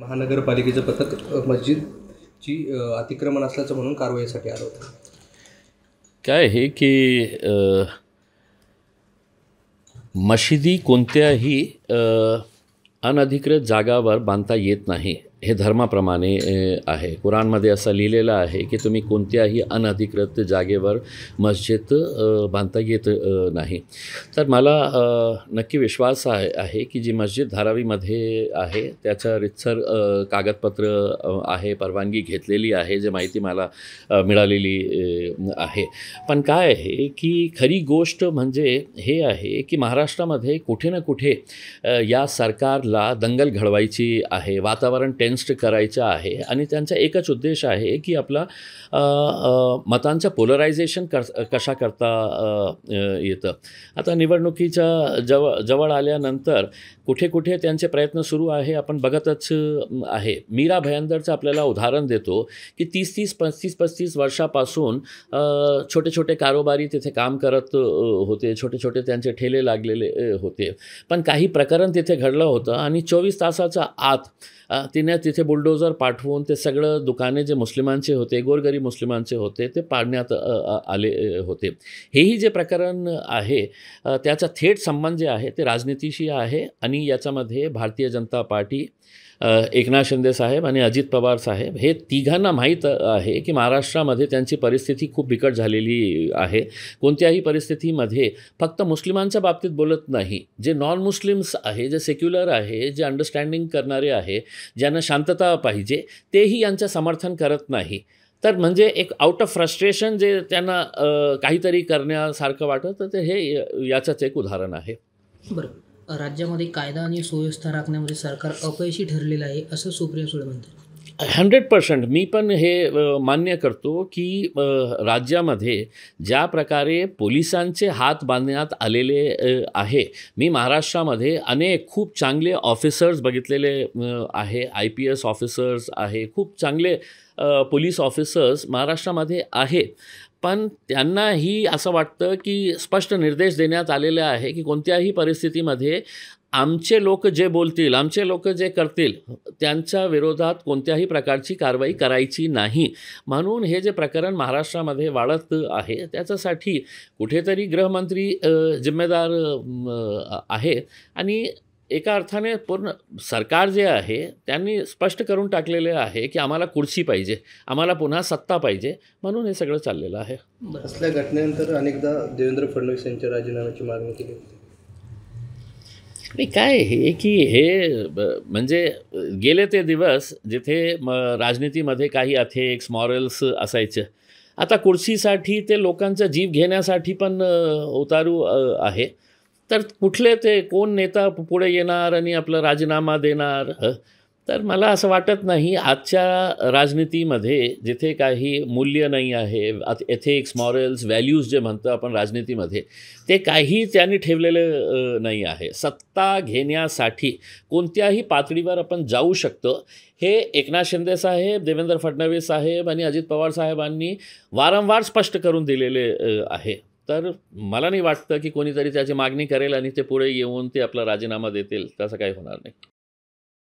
महानगरपालिकेचं पथक मस्जिदची अतिक्रमण असल्याचं म्हणून कारवाईसाठी आलं होतं काय हे की मशिदी कोणत्याही अनधिकृत जागावर बांधता येत नाही हे धर्माप्रमाणे आहे कुराणमध्ये असं लिहिलेलं आहे की तुम्ही कोणत्याही अनधिकृत जागेवर मस्जिद बांधता येत नाही तर मला नक्की विश्वास आहे की जी मस्जिद धारावीमध्ये आहे त्याचं रितसर कागदपत्र आहे परवानगी घेतलेली आहे जे माहिती मला मिळालेली आहे पण काय आहे की खरी गोष्ट म्हणजे हे आहे की महाराष्ट्रामध्ये कुठे ना कुठे या सरकारला दंगल घडवायची आहे वातावरण टे इंस्ट करायचा आहे आणि त्यांचा एकच उद्देश आहे की आपला मतांचं पोलरायझेशन कर कशा करता येतं आता निवडणुकीच्या जवळ जवळ आल्यानंतर कुठे कुठे त्यांचे प्रयत्न सुरू आहे आपण बघतच आहे मीरा भयंदरचं आपल्याला उदाहरण देतो की तीस तीस पस्तीस पस्तीस वर्षापासून छोटे छोटे कारोबारी तिथे काम करत होते छोटे छोटे त्यांचे ठेले लागलेले होते पण काही प्रकरण तिथे घडलं होतं आणि चोवीस तासाच्या आत तिने तिथे बुलडोजर पाठवून ते सगळं दुकाने जे मुस्लिमांचे होते गोरगरीब मुस्लिमांचे होते ते पाडण्यात आले होते हेही जे प्रकरण आहे त्याचा थेट संबंध जे आहे ते राजनितीशी आहे आणि याच्यामध्ये भारतीय जनता पार्टी एकनाथ शिंदे साहेब आणि अजित पवार साहेब हे तिघांना माहीत आहे की महाराष्ट्रामध्ये त्यांची परिस्थिती खूप बिकट झालेली आहे कोणत्याही परिस्थितीमध्ये फक्त मुस्लिमांच्या बाबतीत बोलत नाही जे नॉन मुस्लिम्स आहे जे सेक्युलर आहे जे अंडरस्टँडिंग करणारे आहे ज्यांना शांतता पाहिजे तेही यांचं समर्थन करत नाही तर म्हणजे एक आउट ऑफ फ्रस्ट्रेशन जे त्यांना काहीतरी करण्यासारखं वाटतं तर ते हे याचंच एक उदाहरण आहे बरोबर राज्यामध्ये कायदा आणि सुव्यवस्था राखण्यामध्ये सरकार अपयशी ठरलेलं आहे असं सुप्रिया सुळे म्हणतात हंड्रेड पर्सेंट मी पण हे मान्य करतो की राज्यामध्ये ज्या प्रकारे पोलिसांचे हात बांधण्यात आलेले आहे मी महाराष्ट्रामध्ये अनेक खूप चांगले ऑफिसर्स बघितलेले आहे आय पी एस ऑफिसर्स आहे खूप चांगले पोलीस ऑफिसर्स महाराष्ट्रामध्ये आहेत पण त्यांनाही असं वाटतं की स्पष्ट निर्देश देण्यात आलेले आहे की कोणत्याही परिस्थितीमध्ये आमचे लोक जे बोलतील आमचे लोक जे करतील त्यांच्या विरोधात कोणत्याही प्रकारची कारवाई करायची नाही म्हणून हे जे प्रकरण महाराष्ट्रामध्ये वाढत आहे त्याच्यासाठी कुठेतरी गृहमंत्री जिम्मेदार आहे आणि एका अर्थाने पूर्ण सरकार जे आहे त्यांनी स्पष्ट करून टाकलेले आहे की आम्हाला कुर्सी पाहिजे आम्हाला पुन्हा सत्ता पाहिजे म्हणून हे सगळं चाललेलं आहे असल्या घटनेनंतर अनेकदा देवेंद्र फडणवीस यांच्या राजीनाम्याची मागणी केली काय हे की हे म्हणजे गेले ते दिवस जिथे म राजनीतीमध्ये काही अथेक्स मॉरल्स असायचं आता कुर्सीसाठी ते लोकांचा जीव घेण्यासाठी पण उतारू आहे तर कुठले ते कोण नेता पुढे येणार आणि आपला राजीनामा देणार तर मला असं वाटत नाही आजच्या राजनीतीमध्ये जिथे काही मूल्य नाही आहे एथिक्स मॉरल्स व्हॅल्यूज जे म्हणतो आपण राजनीतीमध्ये ते काही त्यांनी ठेवलेलं नाही आहे सत्ता घेण्यासाठी कोणत्याही पातळीवर आपण जाऊ शकतो हे एकनाथ शिंदे साहेब देवेंद्र फडणवीस साहेब आणि अजित पवार साहेबांनी वारंवार स्पष्ट करून दिलेले आहे तर मला नाही वाटतं की कोणीतरी त्याची मागणी करेल आणि ते पुढे येऊन ते आपला राजीनामा देतील तसं काही होणार नाही